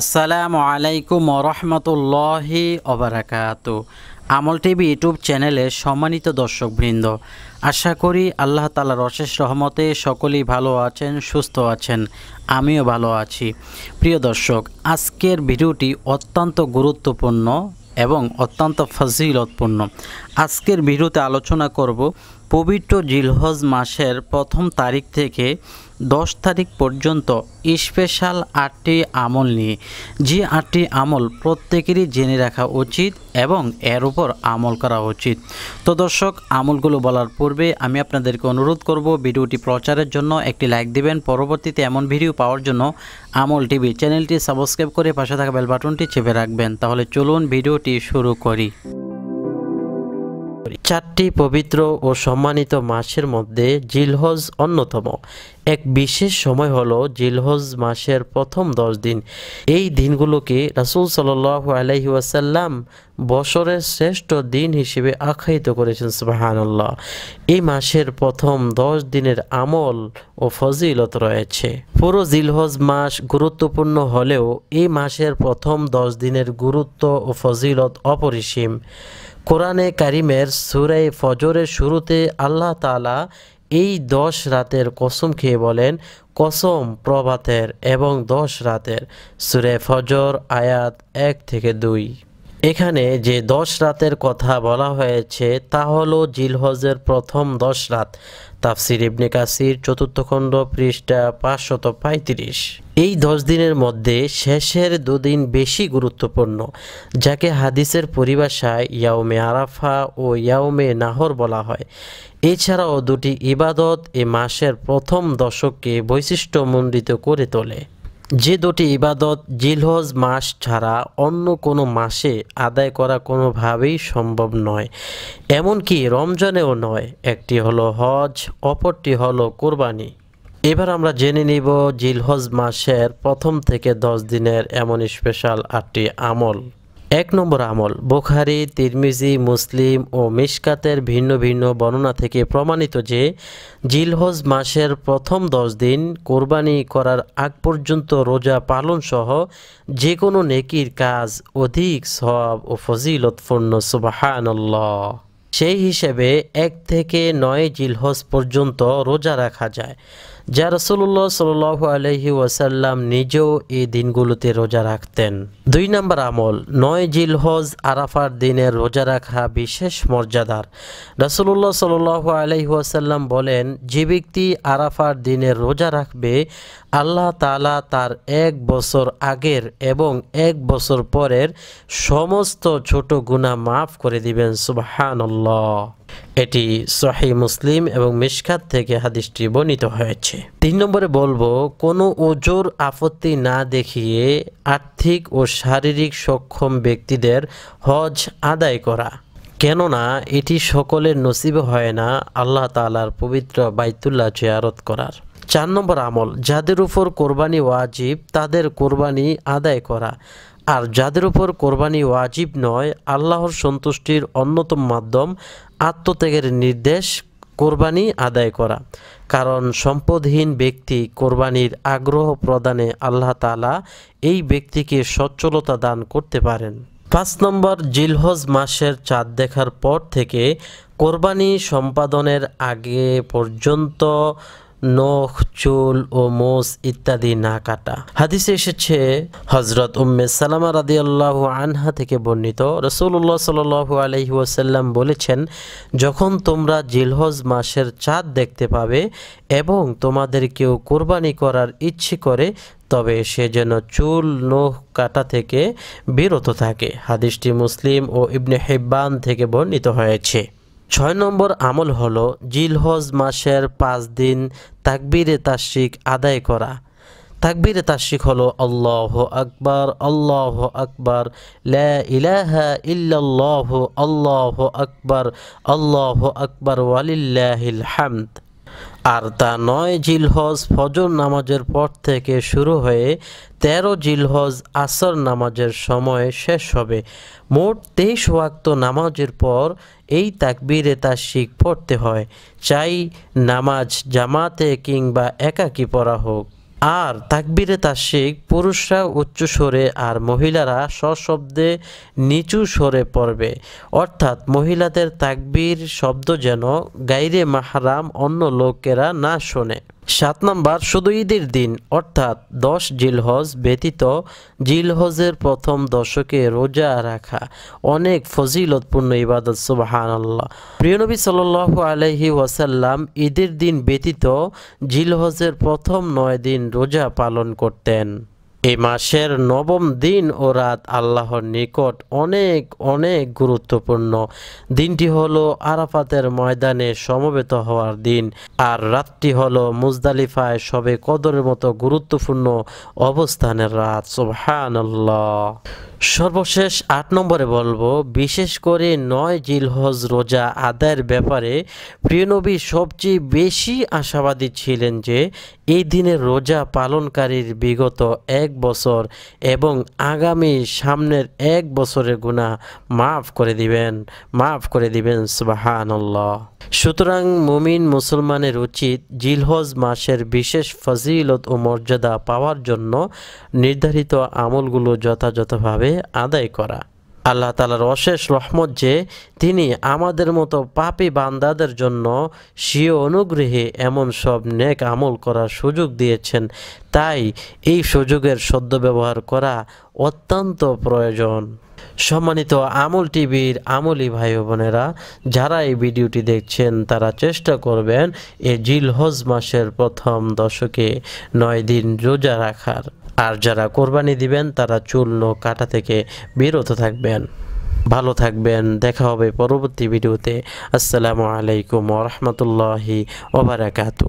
আসসালামু আলাইকুম রহমতুল্লাহি অবরাকাত আমল টিভি ইউটিউব চ্যানেলে সম্মানিত দর্শকবৃন্দ আশা করি আল্লাহ তালার অশেষ রহমতে সকলেই ভালো আছেন সুস্থ আছেন আমিও ভালো আছি প্রিয় দর্শক আজকের ভিডিওটি অত্যন্ত গুরুত্বপূর্ণ এবং অত্যন্ত ফজিলতপূর্ণ আজকের ভিডিওতে আলোচনা করব পবিত্র জিলহজ মাসের প্রথম তারিখ থেকে দশ তারিখ পর্যন্ত স্পেশাল আটটি আমল নিয়ে যে আটটি আমল প্রত্যেকেরই জেনে রাখা উচিত এবং এর উপর আমল করা উচিত তো দর্শক আমলগুলো বলার পূর্বে আমি আপনাদেরকে অনুরোধ করব ভিডিওটি প্রচারের জন্য একটি লাইক দিবেন পরবর্তীতে এমন ভিডিও পাওয়ার জন্য আমল টিভি চ্যানেলটি সাবস্ক্রাইব করে পাশে থাকা বেল চেপে রাখবেন তাহলে চলুন ভিডিওটি শুরু করি চারটি পবিত্র ও সম্মানিত মাসের মধ্যে জিলহজ অন্যতম এক বিশেষ সময় হল জিলহজ মাসের প্রথম দশ দিন এই দিনগুলোকে রাসুল সাল আলহি ওয়াসাল্লাম বছরের শ্রেষ্ঠ দিন হিসেবে আখ্যায়িত করেছেন সুবাহানুল্লাহ এই মাসের প্রথম দশ দিনের আমল ও ফজিলত রয়েছে পুরো জিলহজ মাস গুরুত্বপূর্ণ হলেও এই মাসের প্রথম দশ দিনের গুরুত্ব ও ফজিলত অপরিসীম কোরআনে কারিমের সুরাই ফজরের শুরুতে আল্লাহ তালা এই দশ রাতের কসম খেয়ে বলেন কসম প্রভাতের এবং দশ রাতের সুরে ফজর আয়াত এক থেকে দুই এখানে যে দশ রাতের কথা বলা হয়েছে তা হলো জিলহজের প্রথম দশ রাত তাফসির ইবনে কাসির চতুর্থ খণ্ড পৃষ্ঠা পাঁচশত পঁয়ত্রিশ এই দশ দিনের মধ্যে শেষের দুদিন বেশি গুরুত্বপূর্ণ যাকে হাদিসের পরিভাষায় ইয়াউমে আরাফা ও ইয়াউমে নাহর বলা হয় এছাড়াও দুটি ইবাদত এ মাসের প্রথম দশককে বৈশিষ্ট্যমণ্ডিত করে তোলে যে দুটি ইবাদত জিলহজ মাস ছাড়া অন্য কোনো মাসে আদায় করা কোনোভাবেই সম্ভব নয় এমনকি রমজানেও নয় একটি হলো হজ অপরটি হলো কোরবানি এবার আমরা জেনে নিব জিলহজ মাসের প্রথম থেকে দশ দিনের এমন স্পেশাল আটটি আমল এক নম্বর আমল বোখারি তিরমিজি মুসলিম ও মিশকাতের ভিন্ন ভিন্ন বর্ণনা থেকে প্রমাণিত যে জিলহজ মাসের প্রথম দশ দিন কোরবানি করার আগ পর্যন্ত রোজা পালন সহ যে কোনো নেকির কাজ অধিক সব ও ফজিলতপূর্ণ সুবাহানল্লাহ সেই হিসেবে এক থেকে নয় জিলহজ পর্যন্ত রোজা রাখা যায় যা রসুল্লাহ সাল আলহি ওয়াসাল্লাম নিজেও এই দিনগুলোতে রোজা রাখতেন দুই নম্বর আমল নয় জিলহজ আরাফার দিনে রোজা রাখা বিশেষ মর্যাদার রসুল্লাহ সাল আলহি ওয়াসাল্লাম বলেন যে ব্যক্তি আরাফার দিনে রোজা রাখবে আল্লাহ তালা তার এক বছর আগের এবং এক বছর পরের সমস্ত ছোট গুণা মাফ করে দিবেন সুবাহানল্লাহ এটি সহি মুসলিম এবং মিশকাত থেকে হাদিসটি বর্ণিত হয়েছে তিন নম্বরে বলবো কোনো ওজোর আপত্তি না দেখিয়ে আর্থিক ও শারীরিক সক্ষম ব্যক্তিদের হজ আদায় করা কেননা এটি সকলের নসিব হয় না আল্লাহ তালার পবিত্র বাইতুল্লাহ চেয়ারত করার চার নম্বর আমল যাদের উপর কোরবানি ওয়াজিব তাদের কোরবানি আদায় করা আর যাদের উপর কোরবানি ওয়াজিব নয় আল্লাহর সন্তুষ্টির অন্যতম মাধ্যম আত্মত্যাগের নির্দেশ কোরবানি আদায় করা কারণ সম্পদহীন ব্যক্তি কোরবানির আগ্রহ প্রদানে আল্লাহ তালা এই ব্যক্তিকে সচ্ছলতা দান করতে পারেন পাঁচ নম্বর জিলহজ মাসের চাঁদ দেখার পর থেকে কোরবানি সম্পাদনের আগে পর্যন্ত নখ চুল ও মোষ ইত্যাদি না কাটা হাদিসে এসেছে হজরত উম্মে সালামা রাদি আল্লাহ আনহা থেকে বর্ণিত রসুল্লাহ সাল আলহি বলেছেন যখন তোমরা জিলহজ মাসের চাঁদ দেখতে পাবে এবং তোমাদের কেউ কোরবানি করার ইচ্ছে করে তবে সে যেন চুল নোহ কাটা থেকে বিরত থাকে হাদিসটি মুসলিম ও ইবনে হেব্বান থেকে বর্ণিত হয়েছে ছয় নম্বর আমল হল জিলহজ মাসের পাঁচ দিন তাকবিরে তাসিক আদায় করা তাকবিরে তাসিক হলো আল্লাহ আকবর আল্লাহ আকবার ইলাহা ইল্লাল্লাহ আল্লাহ আকবর আল্লাহ আকবার ওয়ালিল্লাহিল হামদ আর তা নয় জিলহজ ফজর নামাজের পর থেকে শুরু হয়ে তেরো জিলহজ আসর নামাজের সময় শেষ হবে মোট তেইশ ওয়াক্ত নামাজের পর এই তাকবিরে তা শিখ পড়তে হয় চাই নামাজ জামাতে কিংবা একাকি পড়া হোক আর তাকবিরে তাসিক পুরুষরা উচ্চ স্বরে আর মহিলারা সশব্দে নিচু স্বরে পড়বে অর্থাৎ মহিলাদের তাকবির শব্দ যেন গাইরে মাহারাম অন্য লোকেরা না শোনে সাত নম্বর শুধু ঈদের দিন অর্থাৎ দশ জিলহজ ব্যতীত জিলহজের প্রথম দশকে রোজা রাখা অনেক ফজিলতপূর্ণ ইবাদত সুবাহান আল্লাহ প্রিয়নবী সাল আলহি ওয়াসাল্লাম ঈদের দিন ব্যতীত জিলহজের প্রথম নয় দিন রোজা পালন করতেন এই মাসের নবম দিন ও রাত আল্লাহর নিকট অনেক অনেক গুরুত্বপূর্ণ দিনটি হলো আরাফাতের ময়দানে সমবেত হওয়ার দিন আর রাতটি হলো মুজদালিফায় সবে কদরের মতো গুরুত্বপূর্ণ অবস্থানের রাত সুবহানাল্লাহ সর্বশেষ আট নম্বরে বলবো বিশেষ করে নয় জিলহজ রোজা আদায়ের ব্যাপারে প্রিয়নবী সবচেয়ে বেশি আশাবাদী ছিলেন যে এই দিনের রোজা পালনকারীর বিগত এক বছর এবং আগামী সামনের এক বছরের গুণা মাফ করে দিবেন মাফ করে দিবেন সুবাহান্লাহ সুতরাং মুমিন মুসলমানের উচিত জিলহজ মাসের বিশেষ ফজিলত ও মর্যাদা পাওয়ার জন্য নির্ধারিত আমলগুলো যথাযথভাবে আদায় করা আল্লাহ তালার অশেষ রহমত যে তিনি আমাদের মতো পাপি বান্দাদের জন্য স্বীয় অনুগ্রহে এমন সব নেক আমল করার সুযোগ দিয়েছেন তাই এই সুযোগের সদ্ব্যবহার করা অত্যন্ত প্রয়োজন সম্মানিত আমল টিভির আমলি ভাই বোনেরা যারা এই ভিডিওটি দেখছেন তারা চেষ্টা করবেন এ জিলহজ মাসের প্রথম দশকে নয় দিন রোজা রাখার আর যারা কোরবানি দিবেন তারা চুল নখ কাটা থেকে বিরত থাকবেন ভালো থাকবেন দেখা হবে পরবর্তী ভিডিওতে আসসালামু আলাইকুম ওরহমতুল্লাহি ওবরাকাতু